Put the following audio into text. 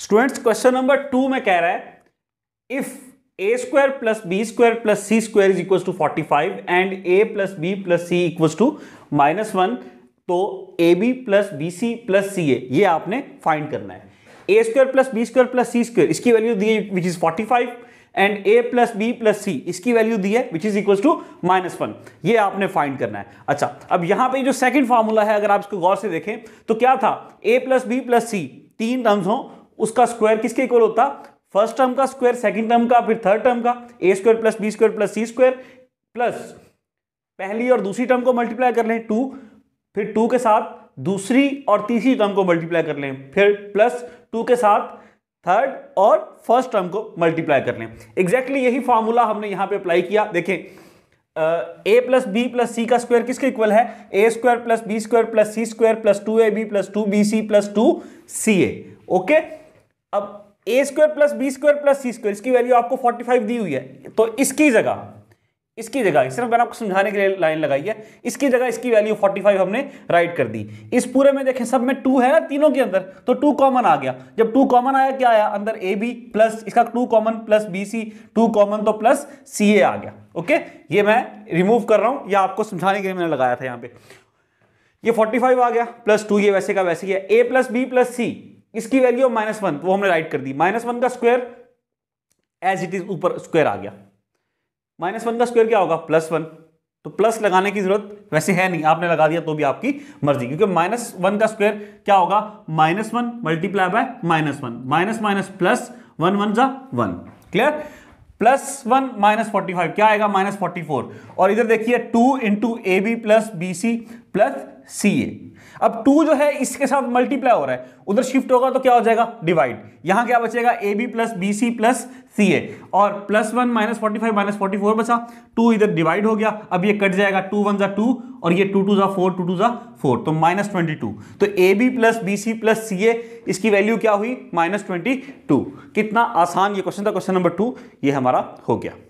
students question number two में कह रहा है if a square plus b square plus c square is equal to forty five and a plus b plus c equal to minus one तो a b plus b c plus c a ये आपने find करना है a square plus b square plus c square इसकी value दी है which is forty five and a plus b plus c इसकी value दी है which is equal to minus one ये आपने फाइंड करना है अच्छा अब यहां पे जो सेकंड फार्मूला है अगर आप इसको गौर से देखें तो क्या था a plus b plus c तीन टर्म्स हों उसका स्क्वायर किसके इक्वल होता फर्स्ट टर्म का स्क्वायर सेकंड टर्म का फिर थर्ड टर्म का a square plus b square plus c square plus पहली और दूसरी टर्म को मल्टीप्लाई कर लें टू फिर टू के साथ दूसरी और तीसरी टर्म को मल्टीप्लाई कर लें फिर प्लस टू के साथ थर्ड और फर्स्ट टर्म को मल्टीप्लाई कर लें एग्जैक्टली exactly यही फार्मूला हमने यहां पे अप्लाई किया देखें a plus b plus c का स्क्वायर किसके इक्वल है a square plus b square plus c square plus two a b plus two b c plus two c a okay अब a square plus b square plus c square इसकी value आपको 45 दी हुई है तो इसकी जगह इसकी जगह सिर्फ मैंने आपको समझाने के लिए लाइन लगाई है इसकी जगह इसकी वैल्यू 45 हमने राइट कर दी इस पूरे में देखें सब में टू है ना तीनों के अंदर तो टू कॉमन आ गया जब टू कॉमन आया क्या आया अंदर ए बी प्लस इसका two common plus b c two common तो प्लस सी ए आ गया ओके ये मैं रिमूव कर रहा हूं यह आपको समझाने के लिए मैंने लगाया था पर यह फोर्टी फाइव आ गया प्लस टू ये वैसे का वैसे ही है a plus b plus c इसकी वैल्यू ऑफ माइनस वन वो हमने राइट कर दी माइनस वन का स्क्वायर एज इट इज ऊपर स्क्वायर आ गया माइनस वन का स्क्वायर क्या होगा प्लस वन तो प्लस लगाने की जरूरत वैसे है नहीं आपने लगा दिया तो भी आपकी मर्जी क्योंकि माइनस वन का स्क्वायर क्या होगा minus one multiply by minus one minus minus plus one one जा one clear plus one minus forty five क्या आएगा माइनस फोर्टी फोर और इधर देखिए two into a b plus b c plus c a अब two जो है इसके साथ मल्टीप्लाई हो रहा है उधर शिफ्ट होगा तो क्या हो जाएगा डिवाइड यहां क्या बचेगा a b plus b c plus c a और plus one minus forty five minus forty four बचा टू इधर डिवाइड हो गया अब ये कट जाएगा टू वन जा टू और ये टू टू जा फोर टू टू जा फोर तो माइनस ट्वेंटी टू तो a b plus b c plus c a इसकी वैल्यू क्या हुई माइनस ट्वेंटी टू कितना आसान ये क्वेश्चन था क्वेश्चन नंबर टू ये हमारा हो गया